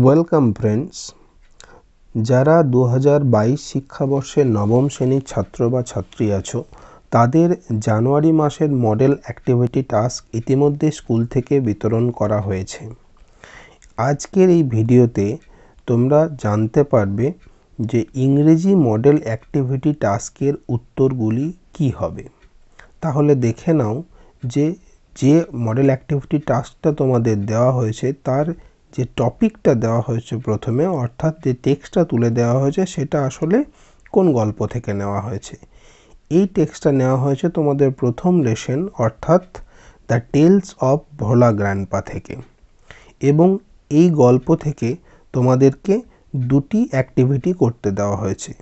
welcome friends যারা দু হাজার বাইশ শিক্ষাবর্ষে নবম শ্রেণীর ছাত্র বা ছাত্রী আছো তাদের জানুয়ারি মাসের মডেল অ্যাক্টিভিটি টাস্ক ইতিমধ্যে স্কুল থেকে বিতরণ করা হয়েছে আজকের এই ভিডিওতে তোমরা জানতে পারবে যে ইংরেজি মডেল অ্যাক্টিভিটি টাস্কের উত্তরগুলি কি হবে তাহলে দেখে নাও যে যে মডেল অ্যাক্টিভিটি টাস্কটা তোমাদের দেওয়া হয়েছে তার যে টপিকটা দেওয়া হয়েছে প্রথমে অর্থাৎ যে টেক্সটটা তুলে দেওয়া হয়েছে সেটা আসলে কোন গল্প থেকে নেওয়া হয়েছে এই টেক্সটটা নেওয়া হয়েছে তোমাদের প্রথম লেসেন অর্থাৎ the tales of Bhola grandpa থেকে এবং এই গল্প থেকে তোমাদেরকে দুটি অ্যাক্টিভিটি করতে দেওয়া হয়েছে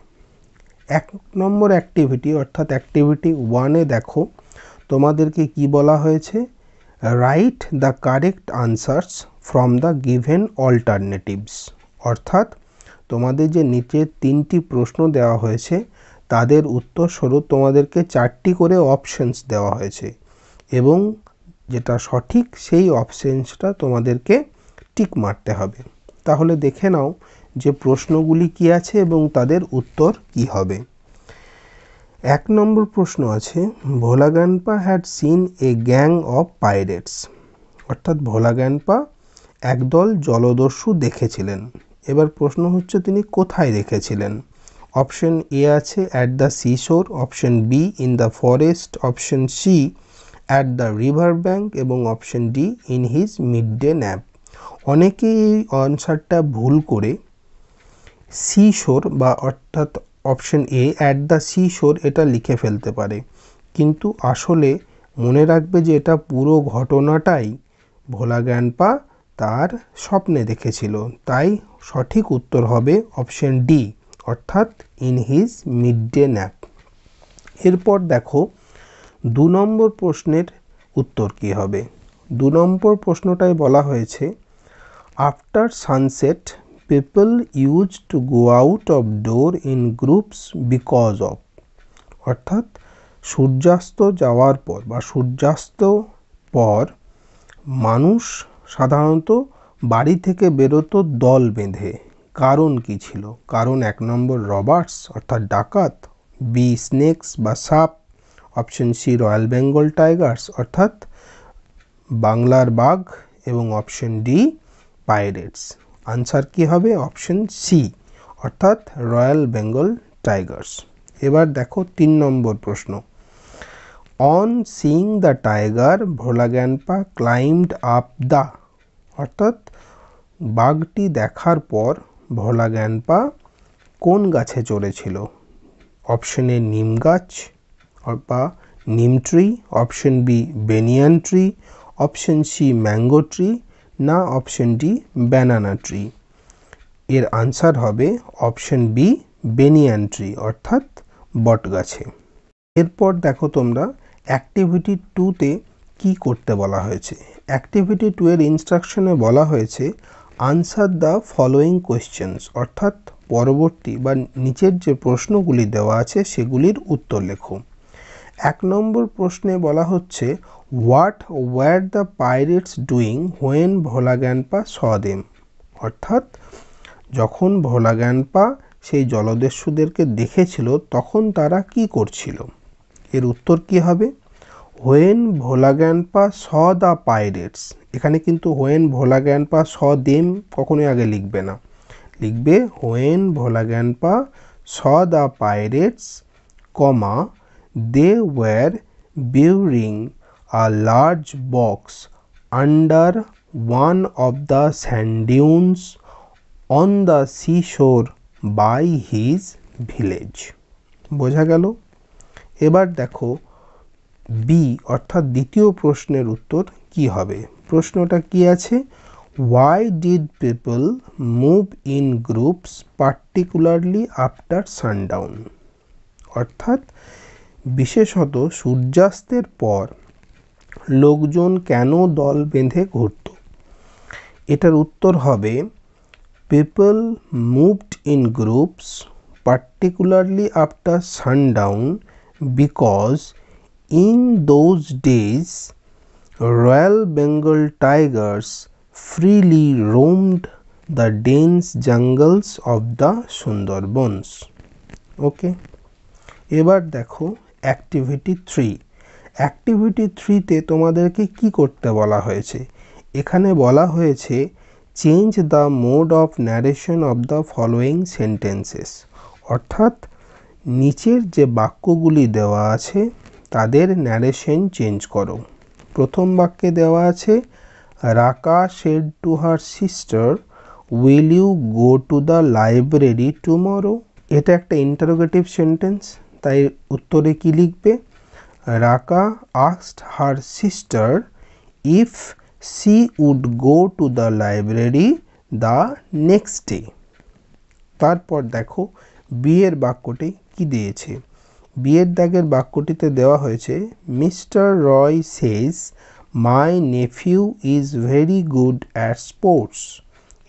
এক নম্বর অ্যাক্টিভিটি অর্থাৎ অ্যাক্টিভিটি ওয়ানে দেখো তোমাদেরকে কি বলা হয়েছে write the correct answers from the given alternatives অর্থাৎ তোমাদের যে নিচে তিনটি প্রশ্ন দেওয়া হয়েছে তাদের উত্তরস্বরূপ তোমাদেরকে চারটি করে অপশানস দেওয়া হয়েছে এবং যেটা সঠিক সেই অপশানসটা তোমাদেরকে টিক মারতে হবে তাহলে দেখে নাও যে প্রশ্নগুলি কি আছে এবং তাদের উত্তর কি হবে এক নম্বর প্রশ্ন আছে Bhola grandpa had seen a gang of pirates অর্থাৎ ভোলাগানপা একদল জলদস্যু দেখেছিলেন এবার প্রশ্ন হচ্ছে তিনি কোথায় দেখেছিলেন অপশন এ আছে at the seashore option B in the forest option C at the river bank এবং option D in his mid day nap অনেকেই এই অনসারটা ভুল করে সি শোর বা অর্থাৎ option A at the seashore এটা লিখে ফেলতে পারে কিন্তু আসলে মনে রাখবে যে এটা পুরো ঘটনাটাই ভোলা জ্ঞান পা তার স্বপ্নে দেখেছিল তাই সঠিক উত্তর হবে অপশন ডি অর্থাৎ in his mid day nap এরপর দেখো দু নম্বর প্রশ্নের উত্তর কী হবে দু নম্বর প্রশ্নটায় বলা হয়েছে after sunset people use to go out of door in groups because of অর্থাৎ সূর্যাস্ত যাওয়ার পর বা সূর্যাস্ত পর মানুষ সাধারণত বাড়ি থেকে বেরোতো দল বেঁধে কারণ কী ছিল কারণ এক নম্বর রবার্টস অর্থাৎ ডাকাত বি স্নেকস বা সাপ option C royal Bengal tigers অর্থাৎ বাংলার বাঘ এবং অপশন ডি পাইরেটস আনসার কি হবে অপশন সি অর্থাৎ রয়্যাল বেঙ্গল টাইগার্স এবার দেখো তিন নম্বর প্রশ্ন on seeing the tiger Bhola grandpa climbed up the অর্থাৎ বাঘটি দেখার পর ভোলা গ্যানপা কোন গাছে চড়েছিল অপশন এ নিম গাছ বা neem tree option B banyan tree option C mango tree না অপশন ডি ব্যানানা ট্রি এর আনসার হবে অপশন বি বেনিয়ান ট্রি অর্থাৎ বট গাছে এরপর দেখো তোমরা অ্যাক্টিভিটি টুতে কি করতে বলা হয়েছে অ্যাক্টিভিটি টু এর ইনস্ট্রাকশনে বলা হয়েছে আনসার দ্য ফলোয়িং কোয়েশ্চেন্স অর্থাৎ পরবর্তী বা নিচের যে প্রশ্নগুলি দেওয়া আছে সেগুলির উত্তর লেখো এক নম্বর প্রশ্নে বলা হচ্ছে what were the pirates doing when Bhola grandpa saw them অর্থাৎ যখন ভোলা গ্যানপা সেই জলদস্যুদেরকে দেখেছিল তখন তারা কি করছিল এর উত্তর কি হবে when Bhola grandpa saw the pirates এখানে কিন্তু when Bhola grandpa saw them কখনোই আগে লিখবে না লিখবে when Bhola grandpa saw the pirates comma they were burying a large box under one of the sand dunes on the seashore by his village বোঝা গেল এবার দেখো বি অর্থাৎ দ্বিতীয় প্রশ্নের উত্তর কি হবে প্রশ্নটা কি আছে why did people move in groups particularly after sundown অর্থাৎ বিশেষত সূর্যাস্তের পর লোকজন কেন দল বেঁধে ঘুরত এটার উত্তর হবে people moved in groups particularly after sundown because in those days, royal Bengal tigers freely roamed the dense jungles of the Sundarbans okay এবার দেখো অ্যাক্টিভিটি থ্রি অ্যাক্টিভিটি থ্রিতে তোমাদেরকে কি করতে বলা হয়েছে এখানে বলা হয়েছে change the mode of narration of the following sentences অর্থাৎ নিচের যে বাক্যগুলি দেওয়া আছে তাদের ন্যারেশন চেঞ্জ করো প্রথম বাক্যে দেওয়া আছে Raka said to her sister will you go to the library tomorrow এটা একটা ইন্টারোগেটিভ সেন্টেন্স তাই উত্তরে কি লিখবে Raka asked her sister if she would go to the library the next day তারপর দেখো বিয়ের বাক্যটি কি দিয়েছে বিয়ের দাগের বাক্যটিতে দেওয়া হয়েছে Mr Roy says my nephew is very good at sports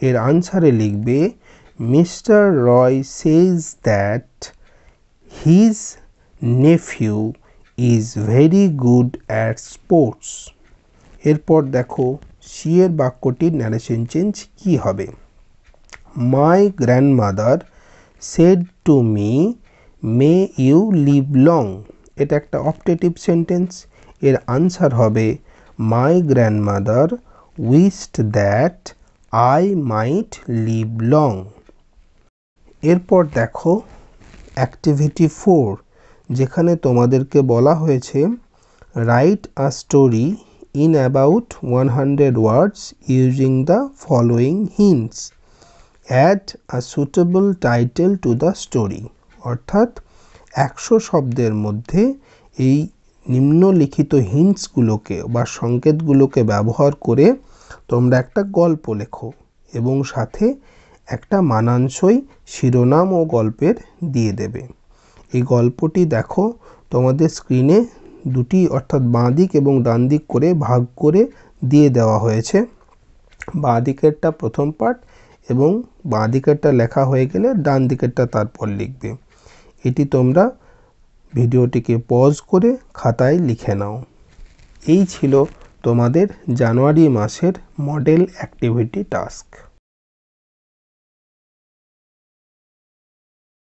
এর আনসারে লিখবে Mr Roy says that his nephew is very good at sports এরপর দেখো সিয়ের বাক্যটির ন্যারেশন চেঞ্জ কী হবে my grandmother said to me may you live long এটা একটা অপটেটিভ সেন্টেন্স এর আনসার হবে my grandmother wished that I might live long এরপর দেখো অ্যাক্টিভিটি ফোর যেখানে তোমাদেরকে বলা হয়েছে write a story in about one hundred words using the following hints add a suitable title to the story অর্থাৎ একশো শব্দের মধ্যে এই নিম্নলিখিত হিন্টসগুলোকে বা সংকেতগুলোকে ব্যবহার করে তোমরা একটা গল্প লেখো এবং সাথে একটা মানানসই শিরোনাম ও গল্পের দিয়ে দেবে এই গল্পটি দেখো তোমাদের স্ক্রিনে দুটি অর্থাৎ বাঁ দিক এবং ডান দিক করে ভাগ করে দিয়ে দেওয়া হয়েছে বাঁ দিকেরটা প্রথম পার্ট এবং বাঁ দিকেরটা লেখা হয়ে গেলে ডান দিকেরটা তারপর লিখবে এটি তোমরা ভিডিওটিকে পজ করে খাতায় লিখে নাও এই ছিল তোমাদের জানুয়ারি মাসের মডেল অ্যাক্টিভিটি টাস্ক